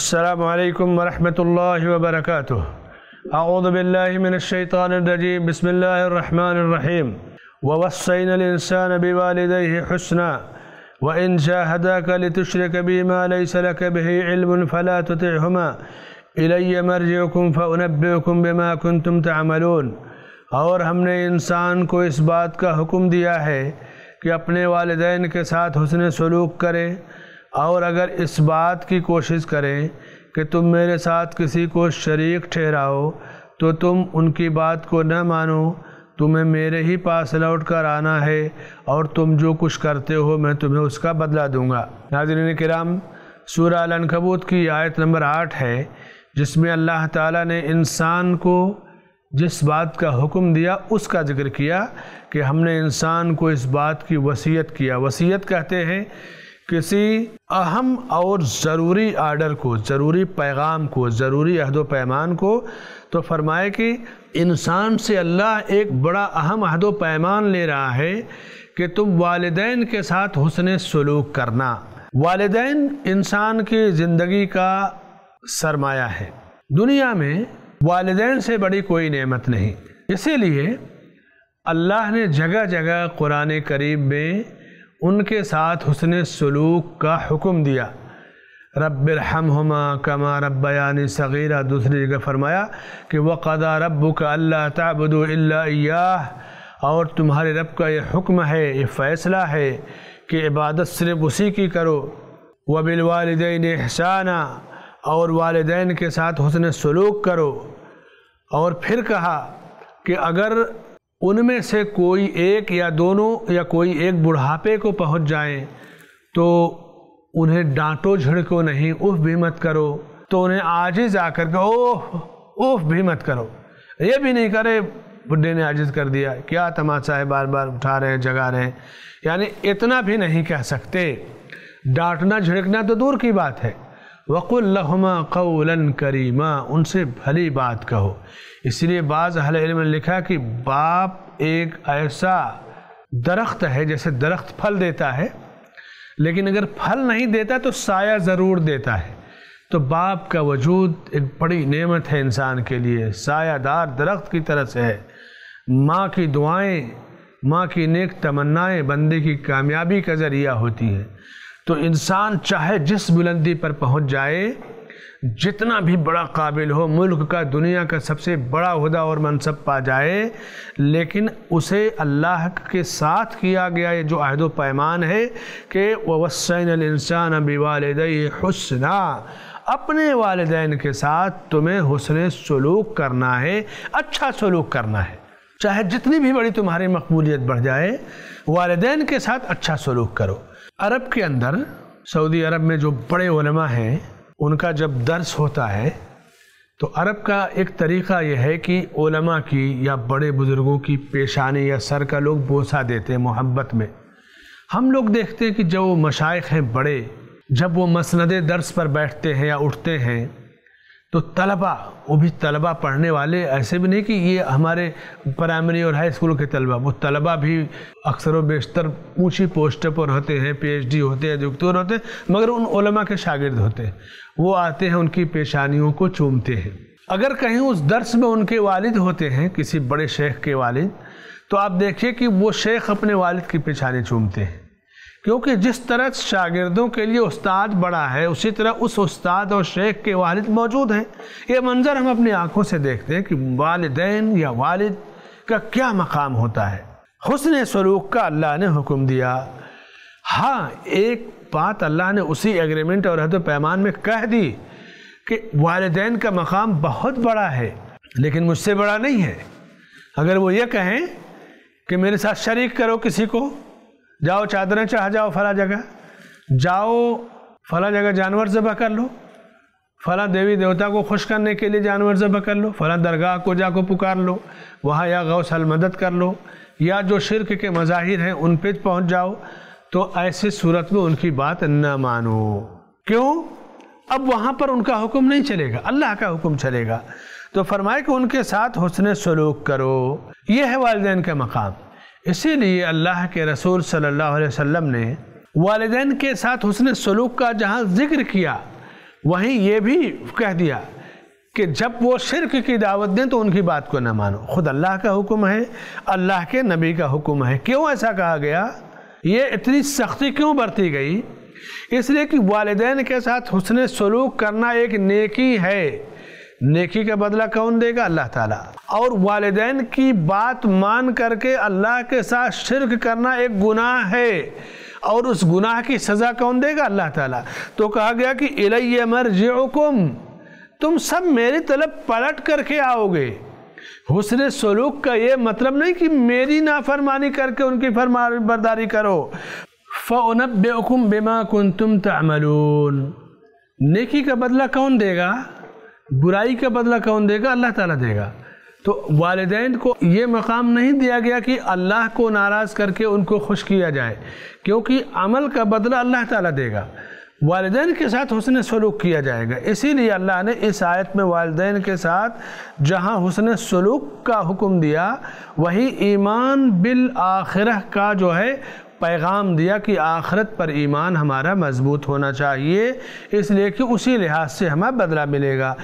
السلام عليكم ورحمة الله وبركاته أعوذ بالله من الشيطان الرجيم بسم الله الرحمن الرحيم ووصينا الإنسان بوالديه حسنا وإن جاهداك لتشرك بما ليس لك به علم فلا تطعهما إلي مرجعكم فأنبئكم بما كنتم تعملون ہم نے انسان کو اس بات کا حکم دیا ہے کہ اپنے والدین کے ساتھ حسن سلوک کرے और अगर इस बात की कोशिश करें कि तुम मेरे साथ किसी को शरीक ठहराओ तो तुम उनकी बात को न मानो तुम्हें मेरे ही पास लौट कर आना है और तुम जो कुछ करते हो मैं तुम्हें उसका बदला दूंगा नाजरीन कराम सूर अनकबूत की आयत नंबर आठ है जिसमें अल्लाह ताला ने इंसान को जिस बात का हुक्म दिया उसका जिक्र किया कि हमने इंसान को इस बात की वसीयत किया वसीयत कहते हैं किसी अहम और ज़रूरी आर्डर को ज़रूरी पैगाम को ज़रूरी अहद पैमान को तो फरमाए कि इंसान से अल्लाह एक बड़ा अहम अहद पैमान ले रहा है कि तुम वालदेन के साथ हुसन सलूक करना वालदेन इंसान की ज़िंदगी का सरमाया है दुनिया में वालदेन से बड़ी कोई नेमत नहीं इसीलिए अल्लाह ने जगह जगह कुरान करीब में उनके साथ हुसन सलूक का हुक्म दिया रब्बिर हम हमा कमा रब्बयानी सगीरा दूसरी जगह फरमाया कि कदा रब का अल्लाह तबदुल्ला और तुम्हारे रब का ये हुक्म है ये फ़ैसला है कि इबादत सिर्फ उसी की करो व वालदेन एहसाना और वालदेन के साथ हसन सलूक करो और फिर कहा कि अगर उनमें से कोई एक या दोनों या कोई एक बुढ़ापे को पहुंच जाए तो उन्हें डांटो झिड़को नहीं उफ भी मत करो तो उन्हें आजिज़ आकर के ओह उफ भी मत करो ये भी नहीं करे बुढ़े ने आजिज़ कर दिया क्या तमाशा है बार बार उठा रहे हैं जगा रहे हैं यानी इतना भी नहीं कह सकते डांटना झिड़कना तो दूर की बात है वक़ुल्लहुमा कौलन करीमा उनसे भली बात कहो इसलिए बाज़ अहल इल्म ने लिखा कि बाप एक ऐसा दरख्त है जैसे दरख्त फल देता है लेकिन अगर फल नहीं देता तो साया ज़रूर देता है तो बाप का वजूद एक बड़ी नेमत है इंसान के लिए सायादार दरख्त की तरह से है माँ की दुआएँ माँ की नेक तमन्नाएँ बंदे की कामयाबी का ज़रिया होती हैं तो इंसान चाहे जिस बुलंदी पर पहुंच जाए जितना भी बड़ा काबिल हो मुल्क का दुनिया का सबसे बड़ा उहदा और मनसब पा जाए लेकिन उसे अल्लाह के साथ किया गया ये जो अहद पैमान है कि वसन इंसान अबी वालद हसना अपने वालदेन के साथ तुम्हें हसन सलूक करना है अच्छा सलूक करना है चाहे जितनी भी बड़ी तुम्हारी मकबूलियत बढ़ जाए वालदेन के साथ अच्छा सलूक करो अरब के अंदर सऊदी अरब में जो बड़े उलमा हैं उनका जब दर्स होता है तो अरब का एक तरीक़ा यह है कि उलमा की या बड़े बुज़ुर्गों की पेशानी या सर का लोग बोसा देते हैं मोहब्बत में हम लोग देखते हैं कि जब वो मशाइ हैं बड़े जब वो मसंद दर्स पर बैठते हैं या उठते हैं तो तलबा वो भी तलबा पढ़ने वाले ऐसे भी नहीं कि ये हमारे प्राइमरी और हाई स्कूल के तलबा वो तलबा भी अक्सर बेशतर ऊँची पोस्ट पर होते हैं पीएचडी होते हैं डॉक्टर होते हैं मगर उन उलमा के शागिर्द होते हैं वो आते हैं उनकी पेशानियों को चूमते हैं अगर कहीं उस दर्स में उनके वालिद होते हैं किसी बड़े शेख के वालिद तो आप देखिए कि वो शेख अपने वालिद की पेशानी चूमते हैं क्योंकि जिस तरह शागिर्दों के लिए उस्ताद बड़ा है उसी तरह उस उस्ताद और शेख के वालिद मौजूद हैं ये मंज़र हम अपनी आँखों से देखते हैं कि वालदेन या वालिद का क्या मकाम होता है हसन सलूक का अल्लाह ने हुक्म दिया हाँ एक बात अल्लाह ने उसी एग्रीमेंट और हद पैमान में कह दी कि वालदेन का मकाम बहुत बड़ा है लेकिन मुझसे बड़ा नहीं है अगर वो ये कहें कि मेरे साथ शरीक करो किसी को जाओ चादरें चढ़ा जाओ फला जगह जाओ फला जगह जानवर ज़बह कर लो फला देवी देवता को खुश करने के लिए जानवर ज़बह कर लो फला दरगाह को जाको पुकार लो वहाँ या गौ साल मदद कर लो या जो शिरक के मज़ाहिर हैं उन पर पहुँच जाओ तो ऐसे सूरत में उनकी बात न मानो क्यों अब वहाँ पर उनका हुक्म नहीं चलेगा अल्लाह का हुक्म चलेगा तो फरमाए कि उनके साथ हुसन सलूक करो ये है वालदेन का मकाम इसीलिए अल्लाह के रसूल सल्लल्लाहु अलैहि वसल्लम ने वालदेन के साथ हुसन सलूक का जहाँ जिक्र किया वहीं ये भी कह दिया कि जब वो शिरक की दावत दें तो उनकी बात को ना मानो खुद अल्लाह का हुक्म है अल्लाह के नबी का हुक्म है क्यों ऐसा कहा गया ये इतनी सख्ती क्यों बरती गई इसलिए कि वालदेन के साथ हुसन सलूक करना एक नेकी है नेकी का बदला कौन देगा अल्लाह ताला और वालदेन की बात मान करके अल्लाह के साथ शिरक करना एक गुनाह है और उस गुनाह की सज़ा कौन देगा अल्लाह ताला तो कहा गया कि इलैय मरजुकुम तुम सब मेरी तलब पलट करके आओगे हुसन सलूक का ये मतलब नहीं कि मेरी नाफरमानी करके उनकी फरमा बरदारी करो बेकुम बेमा कुन तुम तमलून नेकी का बदला कौन देगा बुराई का बदला कौन देगा अल्लाह ताला देगा तो वालदेन को ये मकाम नहीं दिया गया कि अल्लाह को नाराज़ करके उनको खुश किया जाए क्योंकि अमल का बदला अल्लाह ताला देगा वालदेन के साथ हुसन सलूक किया जाएगा इसीलिए अल्लाह ने इस आयत में वालदेन के साथ जहाँ हुसन सलूक का हुक्म दिया वही ईमान बिल आखिर का जो है पैगाम दिया कि आखरत पर ईमान हमारा मजबूत होना चाहिए इसलिए कि उसी लिहाज से हमें बदला मिलेगा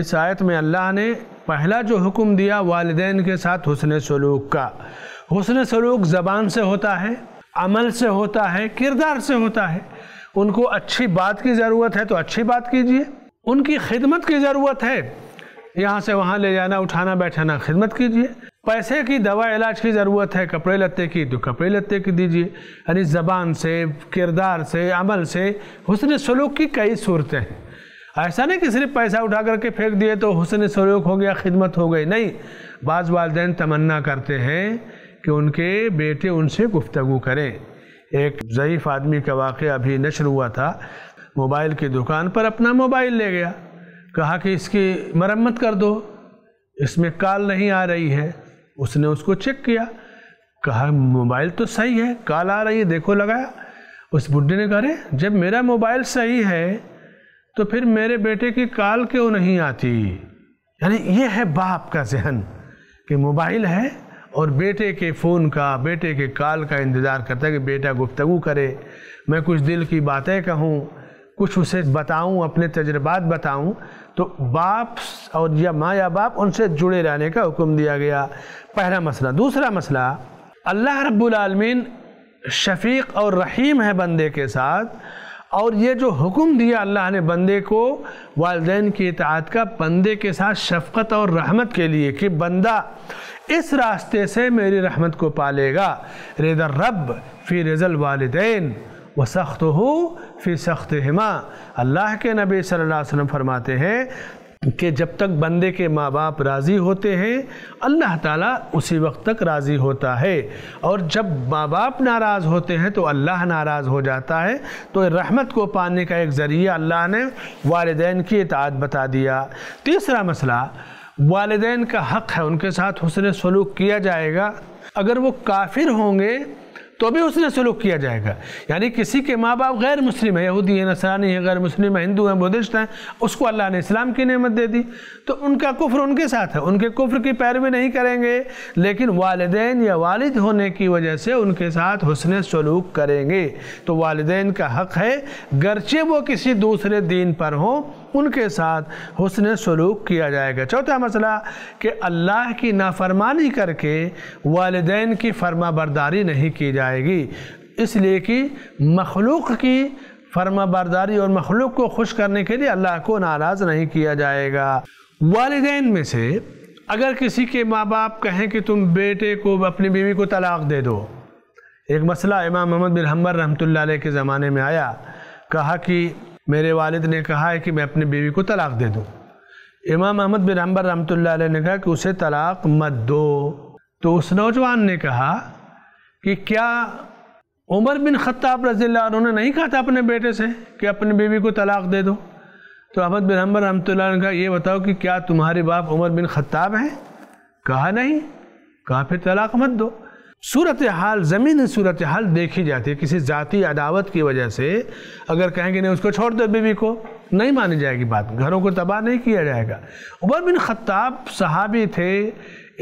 इस आयत में अल्लाह ने पहला जो हुक्म दिया वालदेन के साथ हुसन सलूक का हुसन सलूक ज़बान से होता है अमल से होता है किरदार से होता है उनको अच्छी बात की ज़रूरत है तो अच्छी बात कीजिए उनकी खिदमत की ज़रूरत है यहाँ से वहाँ ले जाना उठाना बैठाना खिदमत कीजिए पैसे की दवा इलाज की ज़रूरत है कपड़े लत्ते की तो कपड़े लत्ते की दीजिए यानी ज़बान से किरदार से अमल से हुसन सलूक की कई सूरतें हैं ऐसा नहीं कि सिर्फ पैसा उठा करके फेंक दिए तो हुसन सलूक हो गया खिदमत हो गई नहीं बाज़ वालदे तमन्ना करते हैं कि उनके बेटे उनसे गुफ्तगु करें एक ज़यीफ़ आदमी का वाक़ अभी नशर हुआ था मोबाइल की दुकान पर अपना मोबाइल ले गया कहा कि इसकी मरम्मत कर दो इसमें कॉल नहीं आ रही है उसने उसको चेक किया कहा मोबाइल तो सही है कॉल आ रही है देखो लगाया उस बुढ़े ने कहा रे जब मेरा मोबाइल सही है तो फिर मेरे बेटे की कॉल क्यों नहीं आती यानी ये है बाप का जहन कि मोबाइल है और बेटे के फ़ोन का बेटे के कॉल का इंतज़ार करता है कि बेटा गुफ्तगु करे मैं कुछ दिल की बातें कहूँ कुछ उसे बताऊँ अपने तजर्बात बताऊँ तो बाप और या माँ या बाप उनसे जुड़े रहने का हुक्म दिया गया पहला मसला दूसरा मसला अल्लाह रब्बुलमीन शफीक और रहीम है बंदे के साथ और ये जो हुक्म दिया अल्लाह ने बंदे को वालदेन की इतात का बंदे के साथ शफकत और रहमत के लिए कि बंदा इस रास्ते से मेरी रहमत को पालेगा रेजर रब फी रेजल वालदेन व सख्त हो फिर सख्त हिमा अल्लाह के नबी सल्लल्लाहु अलैहि वसल्लम फरमाते हैं कि जब तक बंदे के माँ बाप राज़ी होते हैं अल्लाह ताला उसी वक्त तक राज़ी होता है और जब माँ बाप नाराज़ होते हैं तो अल्लाह नाराज़ हो जाता है तो रहमत को पाने का एक ज़रिया अल्लाह ने वालदेन की इतात बता दिया तीसरा मसला वालदे का हक़ है उनके साथ हुसन सलूक किया जाएगा अगर वो काफिर होंगे तो भी उसने सलूक किया जाएगा यानी किसी के माँ बाप गैर मुस्लिम है यहूदी है नसरानी है गैर मुस्लिम है हिंदू हैं बुद्धिस्ट हैं उसको अल्लाह ने इस्लाम की नेमत दे दी तो उनका कुफ्र उनके साथ है उनके कुफ्र की पैरवी नहीं करेंगे लेकिन वालदेन या वालिद होने की वजह से उनके साथ हसन सलूक करेंगे तो वालदेन का हक़ है गरचे वो किसी दूसरे दीन पर हों उनके साथ हुसन सलूक किया जाएगा चौथा मसला कि अल्लाह की नाफरमानी करके वालदेन की फर्माबरदारी नहीं की जाएगी इसलिए कि मखलूक की फर्मा बरदारी और मखलूक को खुश करने के लिए अल्लाह को नाराज़ नहीं किया जाएगा वालदेन में से अगर किसी के माँ बाप कहें कि तुम बेटे को अपनी बीवी को तलाक़ दे दो एक मसला इमाम मोहम्मद बिन हमर रहमत के ज़माने में आया कहा कि मेरे वालिद ने कहा है कि मैं अपनी बीवी को तलाक दे दूँ इमाम अहमद बिन हम्बर रहमत ने कहा कि उसे तलाक मत दो तो उस नौजवान ने कहा कि क्या उमर बिन खत्ताब रजील उन्होंने नहीं कहा था अपने बेटे से कि अपनी बीवी को तलाक दे दो तो अहमद बिन हम्बर रहमत ने कहा यह बताओ कि क्या तुम्हारे बाप उमर बिन खत्ताब हैं कहा नहीं कहा फिर तलाक मत दो सूरत हाल ज़मीन सूरत हाल देखी जाती है किसी जाति अदावत की वजह से अगर कहेंगे नहीं उसको छोड़ दो बीवी को नहीं मानी जाएगी बात घरों को तबाह नहीं किया जाएगा उमर बिन खत्ताब सहाबी थे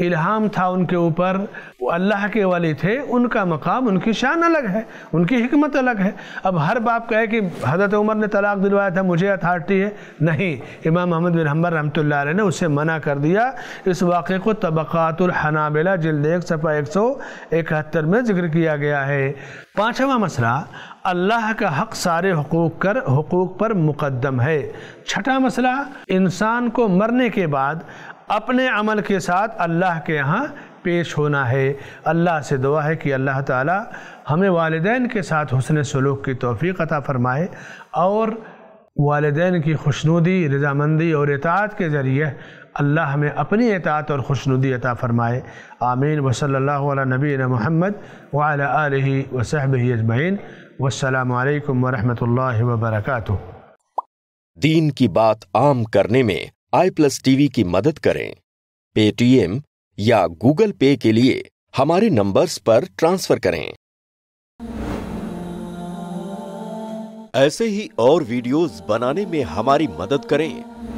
इल्हाम था उनके ऊपर वो अल्लाह के वाले थे उनका मकाम उनकी शान अलग है उनकी हमत अलग है अब हर बाप कहे कि हज़रत उमर ने तलाक दिलवाया था मुझे अथार्टी है नहीं इमाम अहमद बिन हम्बर रमत ने उससे मना कर दिया इस वाक़े को तबक़ातुलहनाबिला जल्द एक सफ़ा एक सौ इकहत्तर में जिक्र किया गया है पाँचवा मसला अल्लाह का हक सारे हकूक कर हकूक पर मुकदम है छठा मसला इंसान को मरने के बाद अपने अमल के साथ अल्लाह के यहाँ पेश होना है अल्लाह से दुआ है कि अल्लाह ताला हमें वालदेन के साथ हुसन सलूक की तोफ़ी अता फ़रमाए और वालदेन की खुशनुदी रजामंदी और इतात के ज़रिए अल्लाह हमें अपनी एतात और खुशनुदी अता फ़रमाए आमीन वसल नबी महमद वाल वसहब अजमैन वालकम वरहमल वर्का दीन की बात आम करने में आई प्लस टीवी की मदद करें पेटीएम या गूगल पे के लिए हमारे नंबर्स पर ट्रांसफर करें ऐसे ही और वीडियोस बनाने में हमारी मदद करें